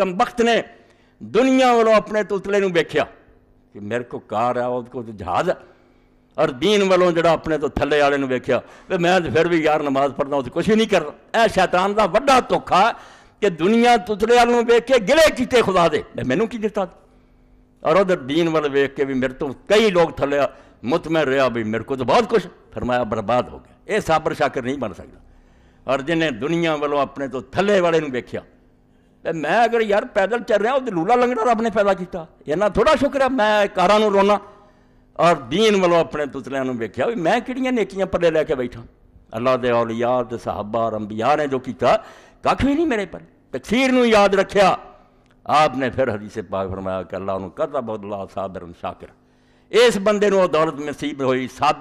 कम वक्त ने दुनिया वालों अपने तुतले वेख्या कि मेरे को कार है वो तो जहाज है और दीन वालों जो अपने तो थले वाले वेख्या मैं फिर भी यार नमाज पढ़ना कुछ भी नहीं कर रहा यह शैतान का व्डा धोखा है कि दुनिया तुतले वालों वेख के गिले किते खुदा दे मैनू की दिता और उधर दीन वाल वेख के भी मेरे तो कई लोग थले मुतमैन रहा भी मेरे को तो बहुत कुछ फिर मैं बर्बाद हो गया यह साबर शाकर नहीं बन सकता और जिन्हें दुनिया वालों अपने तो थले वाले वेख्या मैं अगर यार पैदल चल रहा तो लूला लंघना रब ने पैदा किया इन्ना थोड़ा शुक्र है मैं कारा रोना और दीन वालों अपने पुतलिया वेख्या भी मैं कि नेकिया परे लैके बैठा अल्लाह के औलियाद साहबा रंबिया ने जो किया कख भी नहीं मेरे पर तकसीर याद रख्या आपने फिर हरी से पाग फरमाया कि अल्लाह करता बहुत ला साबर शाकर इस बंद दौलत नसीब हुई साबर